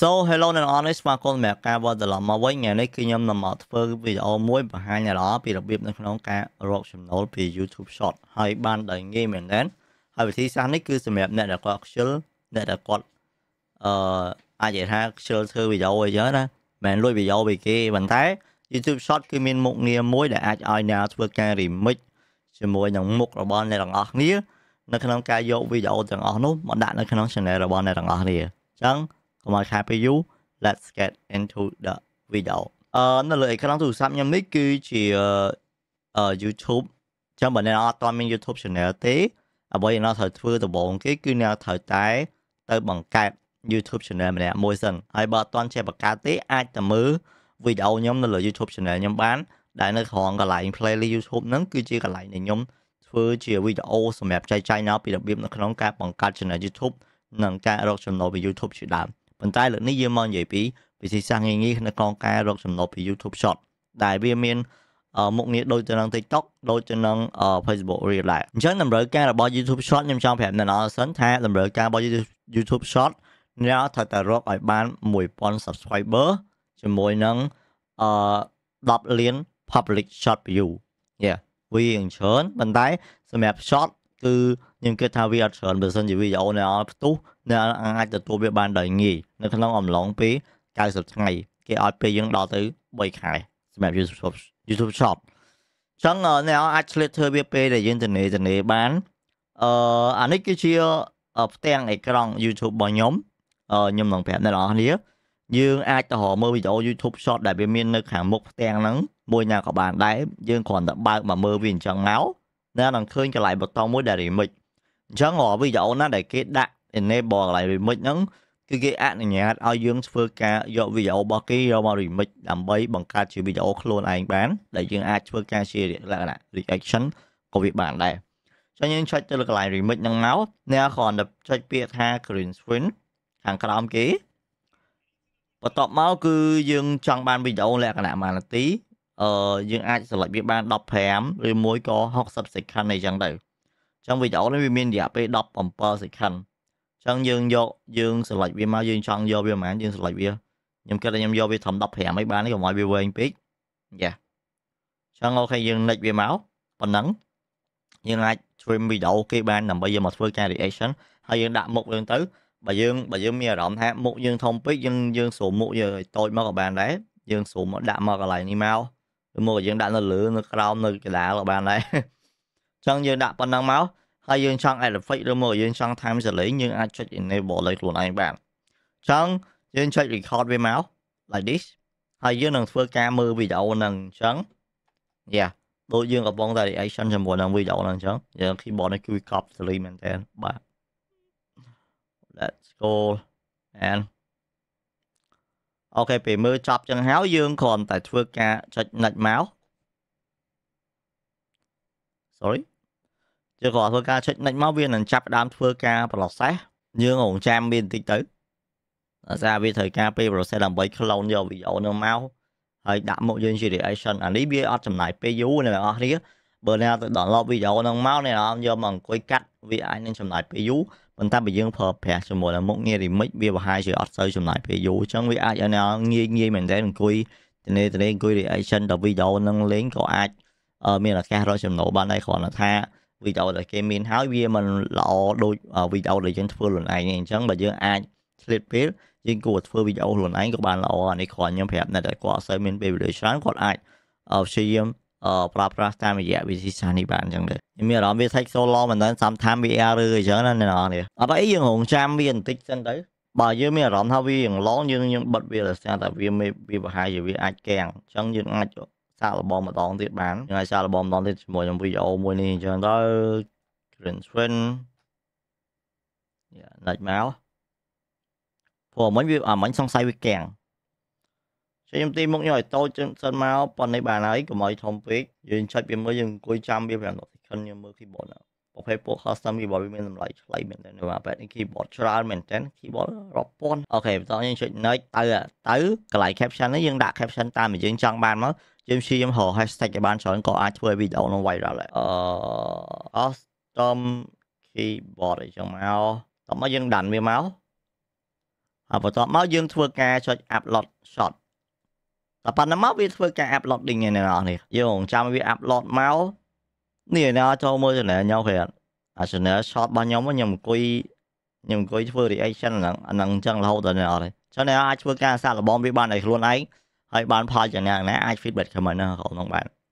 So hello អ្នកនរអនេះស្វាគមន៍សម្រាប់ការវត្តត្រឡប់មកវិញថ្ងៃនេះគឺខ្ញុំនឹងមកធ្វើវីដេអូមួយបង្ហាញអ្នកនរពីរបៀបនៅក្នុងការរកចំណូលពី YouTube Short ហើយបានដោយងាយមែនទែនហើយវិធីសាស្ត្រនេះគឺសម្រាប់អ្នកដែលគាត់ខ្ជិលអ្នកដែលគាត់អឺអាចនិយាយថាខ្ជិលធ្វើវីដេអូអីចឹងណាមិនលួចវីដេអូពីគេប៉ុន្តែ YouTube Short គឺមានមុខងារមួយដែលអាចឲ្យអ្នកធ្វើការ remix ជាមួយនឹងមុខរបស់អ្នកទាំងអស់គ្នានៅក្នុងការយកវីដេអូទាំងអស់នោះមកដាក់នៅក្នុង channel របស់អ្នកទាំងអស់គ្នាអញ្ចឹងកុំឲ្យខាតពេលយូរ let's get into the video អឺនៅលើអេក្រង់ទូរស័ព្ទខ្ញុំនេះគឺជាអឺ YouTube ចាំបើអ្នកអត់ទាន់មាន YouTube channel ទេអ្វីដែលអ្នកត្រូវធ្វើដំបូងគេគឺអ្នកត្រូវតែទៅ បង្កើត YouTube channel ម្នាក់មួយសិនហើយបើអត់ទាន់ចេះបង្កើតទេអាចទៅមើលវីដេអូខ្ញុំនៅលើ YouTube channel ខ្ញុំបាន ដែលនៅក្នុងកន្លែង playlist YouTube ហ្នឹងគឺជាកន្លែងដែលខ្ញុំធ្វើជាវីដេអូសម្រាប់ចែកចាយនៅពីរបៀបនៅក្នុងការបង្កើត channel YouTube និងការរកចំណូលពី YouTube ជាដើមប៉ុន្តែលើកនេះយើងមកនិយាយពីវិធីសាស្ត្រងាយងាយនៅក្នុងការរកចំណូលពី YouTube Short ដែលវាមានមុខងារដូចទៅនឹង TikTok ដូចទៅនឹង Facebook Reel ដែរអញ្ចឹងតម្រូវការរបស់ YouTube Short ខ្ញុំចង់ប្រាប់អ្នកនរសិនថាតម្រូវការរបស់ YouTube Short អ្នកត្រូវតែរកឲ្យបាន1000 subscriber ជាមួយនឹងអឺ10លាន public shot view យេវាយ៉ាងច្រើនប៉ុន្តែសម្រាប់ shot គឺខ្ញុំគិតថាវាអត់ច្រើនបើសិនជាវីដេអូនៅផ្ទុះនៅ អាចទទួលវាបានដោយងាយនៅក្នុងអំឡុងពេល90ថ្ងៃគេឲ្យពេលយើងដល់ទៅ3ខែសម្រាប់ YouTube YouTube Shop ចឹងអ្នកអាចឆ្លៀតធ្វើវាពេលដែលយើងទៅនេទៅនេបានអឺអានេះគឺជាផ្ទាំងអេក្រង់ YouTube របស់ខ្ញុំខ្ញុំនឹងប្រាប់អ្នកនរគ្នាយើងអាចទៅហៅមើលវីដេអូ YouTube Short ដែលវាមាននៅខាងមុខផ្ទាំងហ្នឹងមួយណាក៏បានដែរយើងគ្រាន់តែបើកមកមើលវាអញ្ចឹងមកអ្នកនឹងឃើញកន្លែងប៊ូតុងមួយដែល remix អញ្ចឹងរាល់វីដេអូណាដែលគេដាក់ enable កន្លែង remix ហ្នឹង គឺគេអនុញ្ញាតឲ្យយើងធ្វើការយកវីដេអូរបស់គេយកមក remix ដើម្បីបង្កើតជាវីដេអូខ្លួនឯងបានដែលយើងអាចធ្វើការជាលក្ខណៈ reaction ក៏វាបានដែរចឹងយើងចុចទៅលើកន្លែង remix ហ្នឹងមកអ្នកគ្រាន់តែចុចពាក្យថា green screen ខាងក្រោមគេបន្ទាប់មកគឺយើង ចង់បានវីដេអូលក្ខណៈ1នាទីអឺយើងអាច select វាបាន15ឬមួយក៏60 second អីចឹងទៅអញ្ចឹងវីដេអូនេះវាមានរយៈពេល17 second អញ្ចឹងយើងយកយើង select វាមកយើងចង់យកវាប្រហែលយើង select វាខ្ញុំគិតថាខ្ញុំយកវាត្រឹម15អីបានទេកុំឲ្យវាវែងពេកយ៉ាអញ្ចឹងអូខេយើង next វាមកប៉ុណ្ណឹងយើងអាច trim វីដេអូគេបានដើម្បីយកមកធ្វើការ reaction ហើយយើងដាក់មុខយើងទៅបើយើងបើយើងមានអារម្មណ៍ថាមុខយើងធំពេកយើងយើងស្រូមមុខយើងឲ្យតូចមកក៏បានដែរយើងស្រូមមកដាក់មកកន្លែងនេះមកមកយើងដាក់នៅលើនៅក្រោមនៅកណ្ដាលក៏បានដែរអញ្ចឹងយើងដាក់ប៉ុណ្ណឹងមកហើយយើងចង់ add effect ឬមកយើងចង់ time delay យើងអាចចុច enable លើខ្លួនឯងបានអញ្ចឹងយើងចុច record វាមក like this ហើយយើងនឹងធ្វើការមើលវីដេអូហ្នឹងអញ្ចឹង yeah ដូចយើងកំពុងតែ reaction ជាមួយនឹងវីដេអូហ្នឹងអញ្ចឹងយើង keyboard នេះគឺ copy delay មែនតើបាទ let's go and អូខេពេលមើលចប់ចឹងហើយយើងគ្រាន់តែធ្វើការចុចណាច់មក sorry យើងគ្រាន់ធ្វើការចុចណាច់មកវានឹងចាប់ដើមធ្វើការ process យើងរងចាំវាបន្តិចទៅដោយសារវាត្រូវការពេល process ដើម្បី clone យកវីដេអូនោះមកហើយដាក់មកយើងជា reaction អានេះវាអត់ចំណាយពេលយូរអ្នកទាំងអស់គ្នាបើអ្នកទៅ download វីដេអូហ្នឹងមកអ្នកយកមកអង្គុយកាត់វាអាចនឹងចំណាយពេលយូរប៉ុន្តែបើយើងប្រើប្រាស់ជាមួយនឹងមុខងារ remix វាប្រហែលជាអត់សូវចំណាយពេលយូរអញ្ចឹងវាអាចឲ្យអ្នកងាយងាយមែនទែនអង្គុយទៅនេះទៅនេះអង្គុយ reaction ដល់វីដេអូហ្នឹងលេងក៏អាចមានឱកាសរកចំណូលបានដែរគ្រាន់តែថាវីដេអូដែលគេមានហើយវាមិនល្អដូចវីដេអូដែលយើងធ្វើខ្លួនឯងទេអញ្ចឹងបើយើងអាចឆ្លៀតពេលយើងគួរធ្វើវីដេអូខ្លួនឯងក៏បានល្អអានេះគ្រាន់ខ្ញុំប្រាប់អ្នកដែលគាត់អត់សូវមានពេលវេលាច្រើនគាត់អាចព្យាយាមប្រើប្រាស់តាមរយៈវិធីសាស្ត្រនេះបានអញ្ចឹងទៅខ្ញុំមានអារម្មណ៍វា take so long មែនតើ sometime វាអឺអញ្ចឹងណាអ្នកនរនេះអត់អីយើងរងចាំវាបន្តិចសិនទៅបើយើងមានអារម្មណ៍ថាវាយ៉ាង long យើងយើងបិទវាដោយសារតែវាវាប្រហែលជាវាអាចកៀងអញ្ចឹងយើងអាច សាកល្បងម្ដងទៀតបានយើងអាចសាកល្បងម្ដងទៀតជាមួយនឹងវីដេអូមួយនេះអញ្ចឹងទៅ Green Twin យ៉ាណាច់មកព្រោះមិញវាអាមិញសង្ស័យវាកៀងខ្ញុំទីមុខខ្ញុំឲ្យតូចចឹងសិនមកប៉ុណ្ណេះបានហើយកុំឲ្យធំពេកយើងចុចវាមើលយើងអង្គុយចាំវា5 second យើងមើល keyboard ប្រភេទពួក custom keyboard វាមានតម្លៃថ្លៃមែនទែនបាទបែបនេះ keyboard ច្រើនមែនទែន keyboard រាប់ពាន់អូខេបន្តយើងចុច next ទៅទៅកន្លែង caption នេះយើងដាក់ caption តាមដែលយើងចង់បានមកយើងព្យាយាមរក hashtag ឲ្យបានច្រើនក៏អាចធ្វើឲ្យវីដេអូនោះ viral ដែរអឺ custom keyboard អីចឹងមកតោះមកយើងដានវាមកហើយបន្ទាប់មកយើង ធ្វើការចុច upload shot តែប៉ុណ្ណឹងមកវាធ្វើការ uploading ឯអ្នកនរនេះយើងចាំវា upload មកនេះអ្នកចូលមើល channel ខ្ញុំគេអត់អា channel short របស់ខ្ញុំខ្ញុំអង្គុយខ្ញុំអង្គុយធ្វើ reaction ហ្នឹងអាហ្នឹងអញ្ចឹងរហូតដល់អ្នកនរនេះចឹងអ្នកអាចធ្វើការសាកល្បងវាបានដោយខ្លួនឯងហើយបានផលយ៉ាងណាអាច feedback comment ណាក្នុងហ្នឹងបាទ